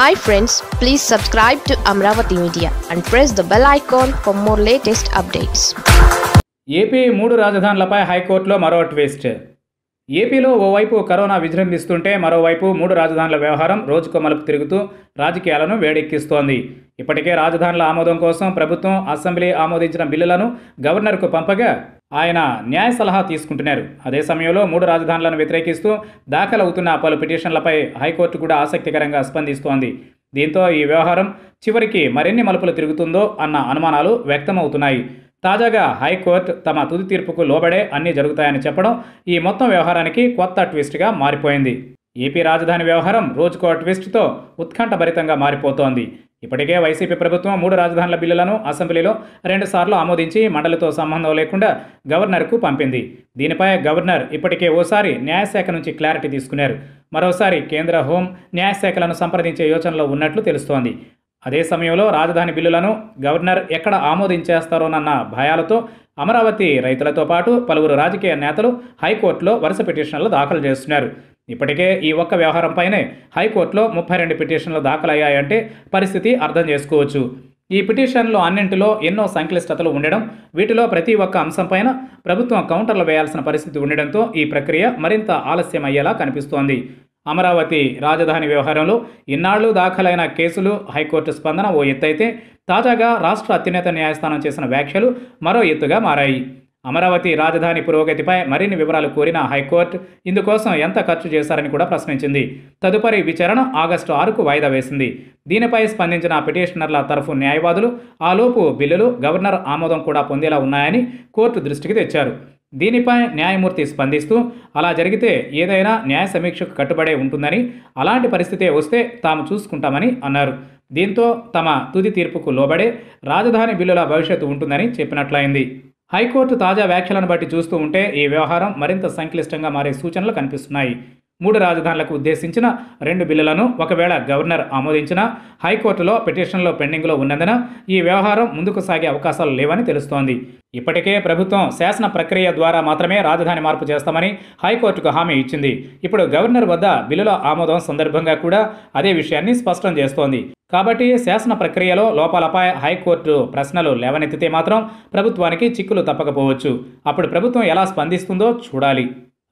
hi friends please subscribe to Amaravati media and press the bell icon for more latest updates AP మూడు రాజధానులపై హైకోర్టులో మరో twist ఏపీలో ఓవైపు కరోనా విజృంభిస్తుంటే మరోవైపు మూడు రాజధానుల వ్యవహారం రోజుకు మలుపు తిరుగుతూ రాజకీయాలను వేడెక్కిస్తోంది ఇప్పటికే రాజధానుల ఆమోదం కోసం ప్రభుత్వం అసెంబ్లీ ఆమోదించిన బిల్లులను గవర్నర్కు పంపగా ఆయన న్యాయ సలహా తీసుకుంటున్నారు అదే సమయంలో మూడు రాజధానులను వ్యతిరేకిస్తూ దాఖలవుతున్న పలు పిటిషన్లపై హైకోర్టు కూడా ఆసక్తికరంగా స్పందిస్తోంది దీంతో ఈ వ్యవహారం చివరికి మరిన్ని మలుపులు తిరుగుతుందో అన్న అనుమానాలు వ్యక్తమవుతున్నాయి తాజాగా హైకోర్టు తమ తుది తీర్పుకు లోబడే అన్నీ జరుగుతాయని చెప్పడం ఈ మొత్తం వ్యవహారానికి కొత్త ట్విస్ట్గా మారిపోయింది ఏపీ రాజధాని వ్యవహారం రోజుకో ట్విస్ట్తో ఉత్కంఠభరితంగా మారిపోతోంది ఇప్పటికే వైసీపీ ప్రభుత్వం మూడు రాజధానుల బిల్లులను అసెంబ్లీలో రెండుసార్లు ఆమోదించి మండలితో సంబంధం లేకుండా గవర్నర్కు పంపింది దీనిపై గవర్నర్ ఇప్పటికే ఓసారి న్యాయశాఖ నుంచి క్లారిటీ తీసుకున్నారు మరోసారి కేంద్ర హోం న్యాయశాఖలను సంప్రదించే యోచనలో ఉన్నట్లు తెలుస్తోంది అదే సమయంలో రాజధాని బిల్లులను గవర్నర్ ఎక్కడ ఆమోదించేస్తారోనన్న భయాలతో అమరావతి రైతులతో పాటు పలువురు రాజకీయ నేతలు హైకోర్టులో వరుస పిటిషన్లు దాఖలు చేస్తున్నారు ఇప్పటికే ఈ ఒక్క వ్యవహారంపైనే హైకోర్టులో ముప్పై రెండు పిటిషన్లు దాఖలయ్యాయంటే పరిస్థితి అర్థం చేసుకోవచ్చు ఈ పిటిషన్లు అన్నింటిలో ఎన్నో సంక్లిష్టతలు ఉండడం వీటిలో ప్రతి ఒక్క అంశంపైన ప్రభుత్వం కౌంటర్లు వేయాల్సిన పరిస్థితి ఉండడంతో ఈ ప్రక్రియ మరింత ఆలస్యం అయ్యేలా కనిపిస్తోంది అమరావతి రాజధాని వ్యవహారంలో ఇన్నాళ్లు దాఖలైన కేసులు హైకోర్టు స్పందన ఓ ఎత్తైతే తాజాగా రాష్ట్ర అత్యున్నత న్యాయస్థానం చేసిన వ్యాఖ్యలు మరో ఎత్తుగా మారాయి అమరావతి రాజధాని పురోగతిపై మరిన్ని వివరాలు కోరిన హైకోర్టు ఇందుకోసం ఎంత ఖర్చు చేశారని కూడా ప్రశ్నించింది తదుపరి విచారణ ఆగస్టు ఆరుకు వాయిదా వేసింది దీనిపై స్పందించిన పిటిషనర్ల తరఫు న్యాయవాదులు ఆలోపు బిల్లులు గవర్నర్ ఆమోదం కూడా పొందేలా ఉన్నాయని కోర్టు దృష్టికి తెచ్చారు దీనిపై న్యాయమూర్తి స్పందిస్తూ అలా జరిగితే ఏదైనా న్యాయ సమీక్షకు కట్టుబడే ఉంటుందని అలాంటి పరిస్థితే వస్తే తాము చూసుకుంటామని అన్నారు దీంతో తమ తుది తీర్పుకు లోబడే రాజధాని బిల్లుల భవిష్యత్తు ఉంటుందని చెప్పినట్లయింది హైకోర్టు తాజా వ్యాఖ్యలను బట్టి చూస్తూ ఉంటే ఈ వ్యవహారం మరింత సంక్లిష్టంగా మారే సూచనలు కనిపిస్తున్నాయి మూడు రాజధానులకు ఉద్దేశించిన రెండు బిల్లులను ఒకవేళ గవర్నర్ ఆమోదించినా హైకోర్టులో పిటిషన్లో పెండింగ్లో ఉన్నందున ఈ వ్యవహారం ముందుకు సాగే అవకాశాలు లేవని తెలుస్తోంది ఇప్పటికే ప్రభుత్వం శాసన ప్రక్రియ ద్వారా మాత్రమే రాజధాని మార్పు చేస్తామని హైకోర్టుకు హామీ ఇచ్చింది ఇప్పుడు గవర్నర్ వద్ద బిల్లుల ఆమోదం సందర్భంగా కూడా అదే విషయాన్ని స్పష్టం చేస్తోంది కాబట్టి శాసన ప్రక్రియలో లోపాలపై హైకోర్టు ప్రశ్నలు లేవనెత్తితే మాత్రం ప్రభుత్వానికి చిక్కులు తప్పకపోవచ్చు అప్పుడు ప్రభుత్వం ఎలా స్పందిస్తుందో చూడాలి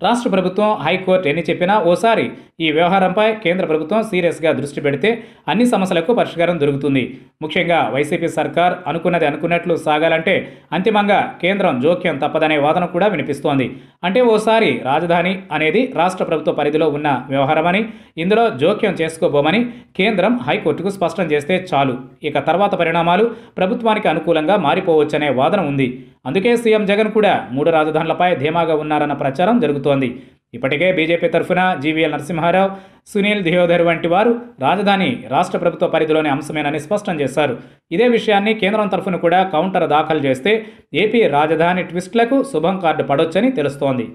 రాష్ట్ర ప్రభుత్వం హైకోర్టు ఎన్ని చెప్పినా ఓసారి ఈ వ్యవహారంపై కేంద్ర ప్రభుత్వం సీరియస్గా దృష్టి పెడితే అన్ని సమస్యలకు పరిష్కారం దొరుకుతుంది ముఖ్యంగా వైసీపీ సర్కార్ అనుకున్నది అనుకున్నట్లు సాగాలంటే అంతిమంగా కేంద్రం జోక్యం తప్పదనే వాదన కూడా వినిపిస్తోంది అంటే ఓసారి రాజధాని అనేది రాష్ట్ర ప్రభుత్వ పరిధిలో ఉన్న వ్యవహారమని ఇందులో జోక్యం చేసుకోబోమని కేంద్రం హైకోర్టుకు స్పష్టం చేస్తే చాలు ఇక తర్వాత పరిణామాలు ప్రభుత్వానికి అనుకూలంగా మారిపోవచ్చనే వాదన ఉంది అందుకే సీఎం జగన్ కూడా మూడు రాజధానులపై ధీమాగా ఉన్నారన్న ప్రచారం జరుగుతోంది ఇప్పటికే బీజేపీ తరఫున జీవీఎల్ నరసింహారావు సునీల్ దియోధర్ వంటి వారు రాజధాని రాష్ట్ర ప్రభుత్వ పరిధిలోని అంశమేనని స్పష్టం చేశారు ఇదే విషయాన్ని కేంద్రం తరఫున కూడా కౌంటర్ దాఖలు చేస్తే ఏపీ రాజధాని ట్విస్ట్లకు శుభం కార్డు పడొచ్చని తెలుస్తోంది